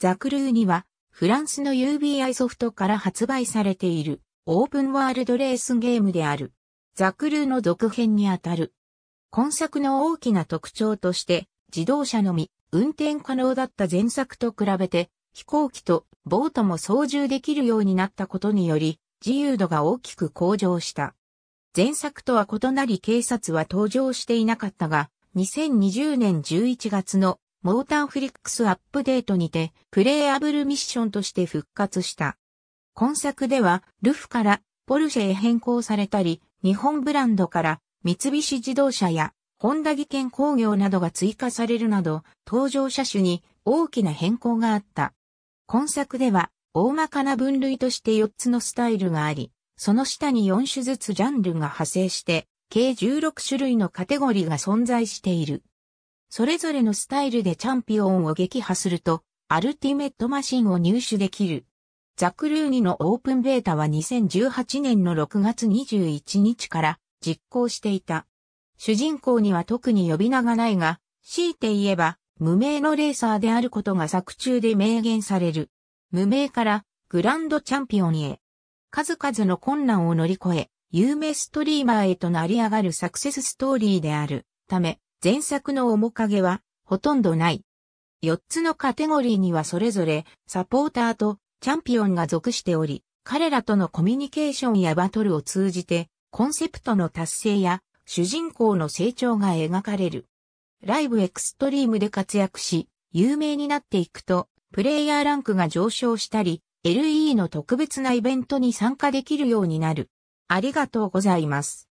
ザクルーには、フランスの UBI ソフトから発売されている、オープンワールドレースゲームである。ザクルーの続編にあたる。今作の大きな特徴として、自動車のみ、運転可能だった前作と比べて、飛行機とボートも操縦できるようになったことにより、自由度が大きく向上した。前作とは異なり警察は登場していなかったが、2020年11月のモーターフリックスアップデートにて、プレイアブルミッションとして復活した。今作では、ルフからポルシェへ変更されたり、日本ブランドから三菱自動車やホンダ技研工業などが追加されるなど、登場車種に大きな変更があった。今作では、大まかな分類として4つのスタイルがあり、その下に4種ずつジャンルが派生して、計16種類のカテゴリーが存在している。それぞれのスタイルでチャンピオンを撃破すると、アルティメットマシンを入手できる。ザクルーニのオープンベータは2018年の6月21日から実行していた。主人公には特に呼び名がないが、強いて言えば、無名のレーサーであることが作中で明言される。無名からグランドチャンピオンへ。数々の困難を乗り越え、有名ストリーマーへと成り上がるサクセスストーリーであるため、前作の面影はほとんどない。4つのカテゴリーにはそれぞれサポーターとチャンピオンが属しており、彼らとのコミュニケーションやバトルを通じてコンセプトの達成や主人公の成長が描かれる。ライブエクストリームで活躍し、有名になっていくと、プレイヤーランクが上昇したり、LE の特別なイベントに参加できるようになる。ありがとうございます。